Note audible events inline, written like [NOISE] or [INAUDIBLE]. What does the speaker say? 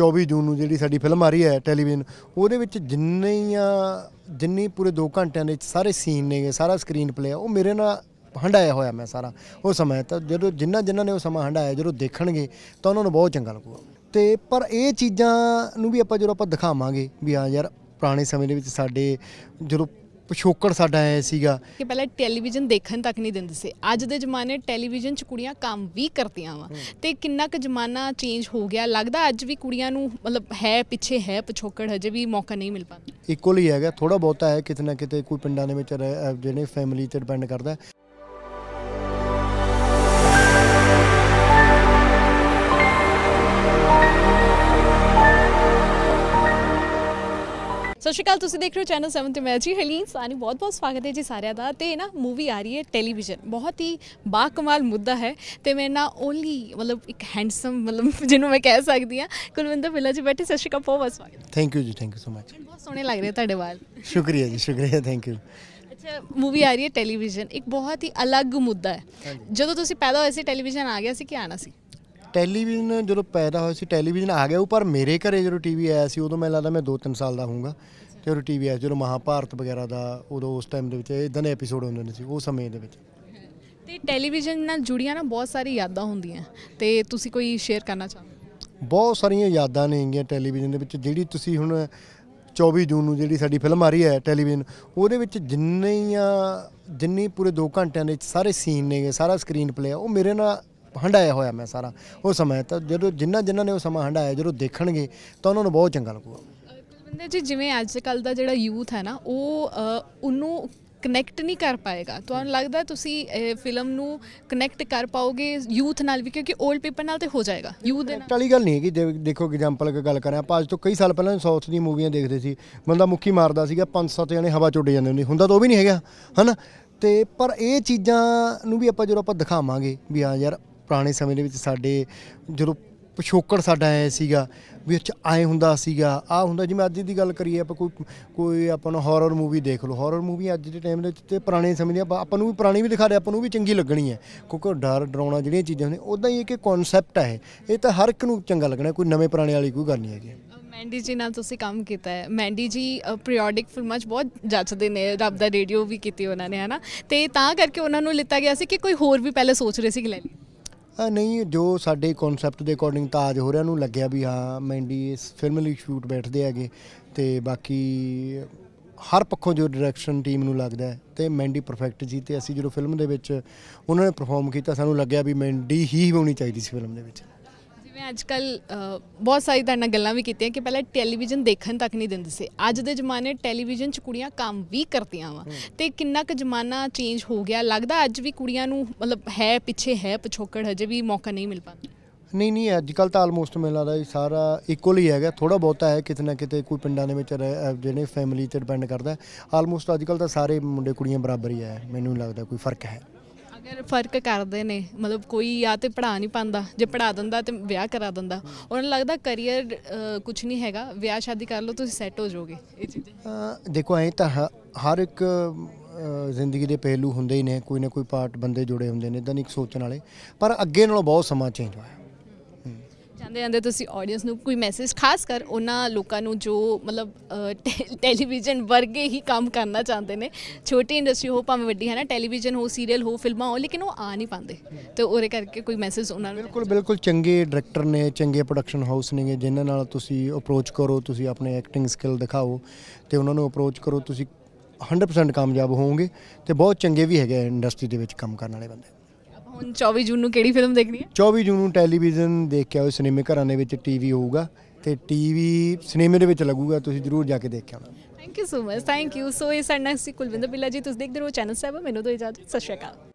24 ਜੂਨ ਨੂੰ ਜਿਹੜੀ ਸਾਡੀ ਫਿਲਮ ਆ ਰਹੀ ਹੈ ਟੈਲੀਵਿਜ਼ਨ ਉਹਦੇ ਵਿੱਚ ਜਿੰਨੀਆਂ ਜਿੰਨੀ ਪੂਰੇ 2 ਘੰਟਿਆਂ ਦੇ ਵਿੱਚ ਸਾਰੇ ਸੀਨ ਨੇਗੇ ਸਾਰਾ ਸਕਰੀਨ ਪਲੇ ਉਹ ਮੇਰੇ ਨਾਲ ਹੰਡਾਇਆ ਹੋਇਆ ਮੈਂ ਸਾਰਾ ਉਹ ਸਮਾਂ ਤਾਂ ਜਦੋਂ ਜਿੰਨਾ ਜਿਨ੍ਹਾਂ ਨੇ ਉਹ ਸਮਾਂ ਹੰਡਾਇਆ ਜਦੋਂ ਦੇਖਣਗੇ ਤਾਂ ਉਹਨਾਂ ਨੂੰ ਬਹੁਤ ਚੰਗਾ ਲੱਗੂਗਾ ਤੇ ਪਰ ਇਹ ਚੀਜ਼ਾਂ ਨੂੰ ਵੀ ਆਪਾਂ ਜਦੋਂ ਆਪਾਂ ਦਿਖਾਵਾਂਗੇ ਵੀ ਹਾਂ ਯਾਰ ਪੁਰਾਣੇ ਸਮੇਂ ਦੇ ਵਿੱਚ ਸਾਡੇ ਜਦੋਂ ਪਿਛੋਕੜ ਸਾਡਾ ਐ ਸੀਗਾ ਕਿ ਪਹਿਲਾਂ ਟੈਲੀਵਿਜ਼ਨ ਦੇਖਣ ਤੱਕ ਨਹੀਂ ਦਿੰਦੇ ਸੀ ਅੱਜ ਦੇ ਜ਼ਮਾਨੇ ਟੈਲੀਵਿਜ਼ਨ 'ਚ ਕੁੜੀਆਂ ਕੰਮ ਵੀ ਕਰਦੀਆਂ ਵਾ ਤੇ ਕਿੰਨਾ ਕੁ ਜ਼ਮਾਨਾ ਚੇਂਜ ਹੋ ਗਿਆ ਲੱਗਦਾ ਅੱਜ ਵੀ ਕੁੜੀਆਂ ਨੂੰ ਮਤਲਬ ਹੈ ਪਿੱਛੇ ਹੈ ਪਿਛੋਕੜ ਹਜੇ ਵੀ ਮੌਕਾ ਨਹੀਂ ਮਿਲ ਪਾਉਂਦਾ ਇਕੁਅਲ ਹੀ ਹੈਗਾ ਥੋੜਾ ਬਹੁਤਾ ਹੈ ਕਿਤੇ ਨਾ ਕਿਤੇ ਕੋਈ ਪਿੰਡਾਂ ਦੇ ਵਿੱਚ ਜਿਹੜੇ ਫੈਮਿਲੀ ਤੇ ਡਿਪੈਂਡ ਕਰਦਾ ਸ਼੍ਰੀ ਅਕਾਲ ਤੁਸੀਂ ਦੇਖ ਰਹੇ ਹੋ ਚੈਨਲ 7 ਤੇ ਮੈਂ ਜੀ ਹਲੀਨ ਸਾਨੀ ਬਹੁਤ ਬਹੁਤ ਸਵਾਗਤ ਹੈ ਜੀ ਸਾਰਿਆਂ ਦਾ ਤੇ ਨਾ ਮੂਵੀ ਆ ਰਹੀ ਹੈ ਟੈਲੀਵਿਜ਼ਨ ਬਹੁਤ ਹੀ ਬਾ ਕਮਾਲ ਮੁੱਦਾ ਹੈ ਤੇ ਮੈਂ ਨਾ ਓਨਲੀ ਮਤਲਬ ਇੱਕ ਹੈਂਡਸਮ ਮਤਲਬ [LAUGHS] ਜਿਹਨੂੰ ਮੈਂ ਕਹਿ ਸਕਦੀ ਆ ਕੁਲਵਿੰਦਰ ਬਿੱਲਾ ਜੀ ਬੈਠੇ ਸਤਿ ਸ਼੍ਰੀ ਅਕਾਲ ਬਹੁਤ ਸਵਾਗਤ ਥੈਂਕ ਯੂ ਜੀ ਥੈਂਕ ਯੂ ਸੋ ਮਚ ਬਹੁਤ ਸੋਹਣੇ ਲੱਗ ਰਹੇ ਤੁਹਾਡੇ ਵਾਲ ਸ਼ੁਕਰੀਆ ਜੀ ਸ਼ੁਕਰੀਆ ਥੈਂਕ ਯੂ ਅੱਛਾ ਮੂਵੀ ਆ ਰਹੀ ਹੈ ਟੈਲੀਵਿਜ਼ਨ ਇੱਕ ਬਹੁਤ ਹੀ ਅਲੱਗ ਮੁੱਦਾ ਹੈ ਜਦੋਂ ਤੁਸੀਂ ਪੈਦਾ ਹੋਏ ਸੀ ਟੈਲੀਵਿਜ਼ਨ ਆ ਗਿਆ ਸੀ ਕਿ ਆਣਾ ਸੀ ਟੈਲੀਵਿਜ਼ਨ ਜਦੋਂ ਪੈਦਾ ਹੋਇਆ ਸੀ ਟੈਲੀਵਿਜ਼ਨ ਆ ਗਿਆ ਉਹ ਪਰ ਮੇਰੇ ਘਰੇ ਜਦੋਂ ਟੀਵੀ ਆਇਆ ਸੀ ਉਦੋਂ ਮੈਨੂੰ ਲੱਗਦਾ ਮੈਂ 2-3 ਸਾਲ ਦਾ ਹੋਊਂਗਾ ਤੇ ਉਹ ਟੀਵੀ ਆ ਜਦੋਂ ਮਹਾਭਾਰਤ ਵਗੈਰਾ ਦਾ ਉਦੋਂ ਉਸ ਟਾਈਮ ਦੇ ਵਿੱਚ ਇਦਾਂ ਦੇ ਐਪੀਸੋਡ ਹੁੰਦੇ ਨੇ ਸੀ ਉਹ ਸਮੇਂ ਦੇ ਵਿੱਚ ਤੇ ਟੈਲੀਵਿਜ਼ਨ ਨਾਲ ਜੁੜੀਆਂ ਨਾ ਬਹੁਤ ਸਾਰੀ ਯਾਦਾਂ ਹੁੰਦੀਆਂ ਤੇ ਤੁਸੀਂ ਕੋਈ ਸ਼ੇਅਰ ਕਰਨਾ ਚਾਹੁੰਦੇ ਬਹੁਤ ਸਾਰੀਆਂ ਯਾਦਾਂ ਨੇ ਗਈਆਂ ਟੈਲੀਵਿਜ਼ਨ ਦੇ ਵਿੱਚ ਜਿਹੜੀ ਤੁਸੀਂ ਹੁਣ 24 ਜੂਨ ਨੂੰ ਜਿਹੜੀ ਸਾਡੀ ਫਿਲਮ ਆ ਰਹੀ ਹੈ ਟੈਲੀਵਿਜ਼ਨ ਉਹਦੇ ਵਿੱਚ ਜਿੰਨੀਆਂ ਜਿੰਨੀ ਪੂਰੇ 2 ਘੰਟਿਆਂ ਦੇ ਸਾਰੇ ਸੀਨ ਨੇਗੇ ਸਾਰਾ ਸਕਰੀਨ ਪਲੇ ਆ ਉਹ ਮੇਰੇ ਨਾਲ ਹੰਡਾਇਆ ਹੋਇਆ ਮੈਂ ਸਾਰਾ ਉਹ ਸਮਾਂ ਤਾਂ ਜਦੋਂ ਜਿੰਨਾ ਜਿਨ੍ਹਾਂ ਨੇ ਉਹ ਸਮਾਂ ਹੰਡਾਇਆ ਜਦੋਂ ਦੇਖਣਗੇ ਤਾਂ ਉਹਨਾਂ ਨੂੰ ਬਹੁਤ ਚੰਗਾ ਲੱਗੂਗਾ ਕੁਲਵਿੰਦਰ ਜੀ ਜਿਵੇਂ ਅੱਜ ਕੱਲ ਦਾ ਜਿਹੜਾ ਯੂਥ ਹੈ ਨਾ ਉਹ ਉਹਨੂੰ ਕਨੈਕਟ ਨਹੀਂ ਕਰ ਪਾਏਗਾ ਤੁਹਾਨੂੰ ਲੱਗਦਾ ਤੁਸੀਂ ਫਿਲਮ ਨੂੰ ਕਨੈਕਟ ਕਰ ਪਾਓਗੇ ਯੂਥ ਨਾਲ ਵੀ ਕਿਉਂਕਿ 올ਡ ਪੀਪਲ ਨਾਲ ਤੇ ਹੋ ਜਾਏਗਾ ਯੂਥ ਦੇ ਨਾਲ ਟਾਲੀ ਗੱਲ ਨਹੀਂ ਹੈ ਕਿ ਦੇਖੋ ਐਗਜ਼ਾਮਪਲ ਇੱਕ ਗੱਲ ਕਰਾਂ ਆਪਾਂ ਅੱਜ ਤੋਂ ਕਈ ਸਾਲ ਪਹਿਲਾਂ ਸਾਊਥ ਦੀ ਮੂਵੀਆਂ ਦੇਖਦੇ ਸੀ ਬੰਦਾ ਮੁੱਕੀ ਮਾਰਦਾ ਸੀਗਾ ਪੰਜ ਸੱਤ ਜਣੇ ਹਵਾ ਉੱਡ ਜਾਂਦੇ ਹੁੰਦੇ ਹੁੰਦਾ ਤਾਂ ਉਹ ਵੀ ਨਹੀਂ ਹੈਗਾ ਹਨਾ ਤੇ ਪਰ ਇਹ ਚੀਜ਼ਾਂ ਨੂੰ ਵੀ ਆਪਾਂ ਜਦੋਂ ਆਪਾਂ ਦਿਖਾਵਾਂਗੇ ਵੀ ਹਾਂ ਯਾਰ ਪੁਰਾਣੇ ਸਮੇਂ ਦੇ ਵਿੱਚ ਸਾਡੇ ਜਦੋਂ ਪਿਛੋਕੜ ਸਾਡਾ ਆਇਆ ਸੀਗਾ ਵੀ ਉੱਚ ਆਏ ਹੁੰਦਾ ਸੀਗਾ ਆ ਹੁੰਦਾ ਜਿਵੇਂ ਅੱਜ ਦੀ ਗੱਲ ਕਰੀਏ ਆਪਾਂ ਕੋਈ ਕੋਈ ਆਪਾਂ ਨੂੰ ਹਾਰਰ ਮੂਵੀ ਦੇਖ ਲਓ ਹਾਰਰ ਮੂਵੀ ਅੱਜ ਦੇ ਟਾਈਮ ਦੇ ਵਿੱਚ ਤੇ ਪੁਰਾਣੇ ਸਮੇਂ ਦੀ ਆਪਾਂ ਨੂੰ ਵੀ ਪੁਰਾਣੀ ਵੀ ਦਿਖਾ ਦੇ ਆਪਾਂ ਨੂੰ ਵੀ ਚੰਗੀ ਲੱਗਣੀ ਹੈ ਕਿਉਂਕਿ ਡਰ ਡਰਾਉਣਾ ਜਿਹੜੀਆਂ ਚੀਜ਼ਾਂ ਨੇ ਉਦਾਂ ਹੀ ਇੱਕ ਕਨਸੈਪਟ ਹੈ ਇਹ ਤਾਂ ਹਰ ਇੱਕ ਨੂੰ ਚੰਗਾ ਲੱਗਣਾ ਕੋਈ ਨਵੇਂ ਪੁਰਾਣੇ ਵਾਲੀ ਕੋਈ ਗੱਲ ਨਹੀਂ ਹੈਗੀ ਮੈਂਡੀ ਜੀ ਨਾਲ ਤੁਸੀਂ ਕੰਮ ਕੀਤਾ ਹੈ ਮੈਂਡੀ ਜੀ ਪ੍ਰੀਓਡਿਕ ਫਿਲਮਾਂ 'ਚ ਬਹੁਤ ਜੱਜਦੇ ਨੇ ਰੱਬ ਦਾ ਰੇਡੀਓ ਵੀ ਕੀਤੀ ਉਹਨਾਂ ਨੇ ਹਨਾ ਤੇ ਤਾਂ ਕਰਕੇ ਉਹਨਾਂ ਨੂੰ ਲਿੱਤਾ ਗਿਆ ਸੀ ਕਿ ਕੋਈ ਹੋਰ ਵੀ ਪਹਿਲੇ ਸੋਚ ਰਹੇ ਸੀ ਕਿ ਲੈ ਲਈ ਆ ਨਹੀਂ ਜੋ ਸਾਡੇ ਕਨਸੈਪਟ ਦੇ ਅਕੋਰਡਿੰਗ ਤਾਜ ਰਿਹਾ ਨੂੰ ਲੱਗਿਆ ਵੀ ਹਾਂ ਮੈਂਡੀ ਇਸ ਫਿਲਮ ਲਈ ਸ਼ੂਟ ਬੈਠਦੇ ਹੈਗੇ ਤੇ ਬਾਕੀ ਹਰ ਪੱਖੋਂ ਜੋ ਡਾਇਰੈਕਸ਼ਨ ਟੀਮ ਨੂੰ ਲੱਗਦਾ ਹੈ ਤੇ ਮੈਂਡੀ ਪਰਫੈਕਟ ਜੀ ਤੇ ਅਸੀਂ ਜਦੋਂ ਫਿਲਮ ਦੇ ਵਿੱਚ ਉਹਨਾਂ ਨੇ ਪਰਫਾਰਮ ਕੀਤਾ ਸਾਨੂੰ ਲੱਗਿਆ ਵੀ ਮੈਂਡੀ ਹੀ ਹੋਣੀ ਚਾਹੀਦੀ ਸੀ ਫਿਲਮ ਦੇ ਵਿੱਚ ਜਿਵੇਂ ਅੱਜ ਕੱਲ ਬਹੁਤ ਸਾਰੀ ਤਾਂ ਗੱਲਾਂ ਵੀ ਕੀਤੀਆਂ ਕਿ ਪਹਿਲਾਂ ਟੈਲੀਵਿਜ਼ਨ ਦੇਖਣ ਤੱਕ ਨਹੀਂ ਦਿੰਦੇ ਸੀ ਅੱਜ ਦੇ ਜ਼ਮਾਨੇ ਟੈਲੀਵਿਜ਼ਨ 'ਚ ਕੁੜੀਆਂ ਕੰਮ ਵੀ ਕਰਦੀਆਂ ਵਾ ਤੇ ਕਿੰਨਾ ਕੁ ਜ਼ਮਾਨਾ ਚੇਂਜ ਹੋ ਗਿਆ ਲੱਗਦਾ ਅੱਜ ਵੀ ਕੁੜੀਆਂ ਨੂੰ ਮਤਲਬ ਹੈ ਪਿੱਛੇ ਹੈ ਪਿਛੋਕੜ ਹਜੇ ਵੀ ਮੌਕਾ ਨਹੀਂ ਮਿਲ ਪਾਉਂਦਾ ਨਹੀਂ ਨਹੀਂ ਅੱਜ ਕੱਲ ਤਾਂ ਆਲਮੋਸਟ ਮੈਨੂੰ ਲੱਗਦਾ ਇਹ ਸਾਰਾ ਇਕੁਅਲ ਹੀ ਹੈਗਾ ਥੋੜਾ ਬਹੁਤਾ ਹੈ ਕਿਤੇ ਨਾ ਕਿਤੇ ਕੋਈ ਪਿੰਡਾਂ ਦੇ ਵਿੱਚ ਜਿਹੜੇ ਫੈਮਿਲੀ ਤੇ ਡਿਪੈਂਡ ਕਰਦਾ ਆਲਮੋਸਟ ਅੱਜ ਕੱਲ ਤਾਂ ਸਾਰੇ ਮੁੰਡੇ ਕੁੜੀਆਂ ਬਰਾਬਰ ਹੀ ਆ ਮੈਨੂੰ ਲੱਗਦਾ ਕੋਈ ਫਰਕ ਹੈ ਅਗਰ ਫਰਕ ਕਰਦੇ ਨੇ ਮਤਲਬ ਕੋਈ ਆ ਤੇ ਪੜਾ ਨਹੀਂ ਪਾਂਦਾ ਜੇ ਪੜਾ ਦਿੰਦਾ ਤੇ ਵਿਆਹ ਕਰਾ ਦਿੰਦਾ ਉਹਨਾਂ ਨੂੰ ਲੱਗਦਾ ਕੈਰੀਅਰ ਕੁਝ ਨਹੀਂ ਹੈਗਾ ਵਿਆਹ ਸ਼ਾਦੀ ਕਰ ਲਓ ਤੁਸੀਂ ਸੈੱਟ ਹੋ ਜਾਓਗੇ ਇਹ ਚੀਜ਼ਾਂ ਦੇਖੋ ਐ ਤਾਂ ਹਰ ਇੱਕ ਜ਼ਿੰਦਗੀ ਦੇ ਪਹਿਲੂ ਹੁੰਦੇ ਹੀ ਨੇ ਕੋਈ ਨਾ ਕੋਈ ਪਾਰਟ ਬੰਦੇ ਜੁੜੇ ਹੁੰਦੇ ਨੇ ਇਦਾਂ ਨਹੀਂ ਸੋਚਣ ਵਾਲੇ ਪਰ ਅੱਗੇ ਨਾਲੋਂ ਬਹੁਤ ਸਮਾਂ ਚੇਂਜ ਹੋਇਆ ਜਾਂਦੇ ਜਾਂਦੇ ਤੁਸੀਂ ਆਡੀਅנס ਨੂੰ ਕੋਈ ਮੈਸੇਜ ਖਾਸ ਕਰ ਉਹਨਾਂ ਲੋਕਾਂ ਨੂੰ ਜੋ ਮਤਲਬ ਟੈਲੀਵਿਜ਼ਨ ਵਰਗੇ ਹੀ ਕੰਮ ਕਰਨਾ ਚਾਹੁੰਦੇ ਨੇ ਛੋਟੀ ਇੰਡਸਟਰੀ ਹੋ ਭਾਵੇਂ ਵੱਡੀ ਹੈ ਨਾ ਟੈਲੀਵਿਜ਼ਨ ਹੋ ਸੀਰੀਅਲ ਹੋ ਫਿਲਮਾਂ ਹੋ ਲੇਕਿਨ ਉਹ ਆ ਨਹੀਂ ਪਾਉਂਦੇ ਤੇ ਉਹਰੇ ਕਰਕੇ ਕੋਈ ਮੈਸੇਜ ਉਹਨਾਂ ਨੂੰ ਬਿਲਕੁਲ ਬਿਲਕੁਲ ਚੰਗੇ ਡਾਇਰੈਕਟਰ ਨੇ ਚੰਗੇ ਪ੍ਰੋਡਕਸ਼ਨ ਹਾਊਸ ਨੇ ਜਿਨ੍ਹਾਂ ਨਾਲ ਤੁਸੀਂ ਅਪਰੋਚ ਕਰੋ ਤੁਸੀਂ ਆਪਣੇ ਐਕਟਿੰਗ ਸਕਿੱਲ ਦਿਖਾਓ ਤੇ ਉਹਨਾਂ ਨੂੰ ਅਪਰੋਚ ਕਰੋ ਤੁਸੀਂ 100% ਕਾਮਯਾਬ ਹੋਵੋਗੇ ਤੇ ਬਹੁਤ ਚੰਗੇ ਵੀ ਹੈਗੇ ਇੰਡਸਟਰੀ ਦੇ ਵਿੱਚ ਕੰਮ ਕਰਨ ਵਾਲੇ ਬੰਦੇ ਹੁਣ 24 ਜੂਨ ਨੂੰ ਕਿਹੜੀ ਫਿਲਮ ਦੇਖਣੀ ਹੈ 24 ਜੂਨ ਨੂੰ ਟੈਲੀਵਿਜ਼ਨ ਦੇਖ ਕੇ ਆਓ ਸਿਨੇਮੇ ਘਰਾਂ ਦੇ ਵਿੱਚ ਟੀਵੀ ਹੋਊਗਾ ਤੇ ਟੀਵੀ ਸਿਨੇਮੇ ਦੇ ਵਿੱਚ ਲੱਗੂਗਾ ਤੁਸੀਂ ਜਰੂਰ ਜਾ ਕੇ ਦੇਖ ਕੇ ਆਉਣਾ thank you so much thank you so ਇਹ ਸਾਡਾ ਸੀ ਕੁਲਵਿੰਦਰ ਬਿੱਲਾ ਜੀ ਤੁਸੀਂ ਦੇਖਦੇ ਰਹੋ ਚੈਨਲ 7 ਮੈਨੂੰ ਦੋ ਇਜਾਜ਼ਤ ਸਤਿ ਸ਼੍ਰੀ ਅਕਾਲ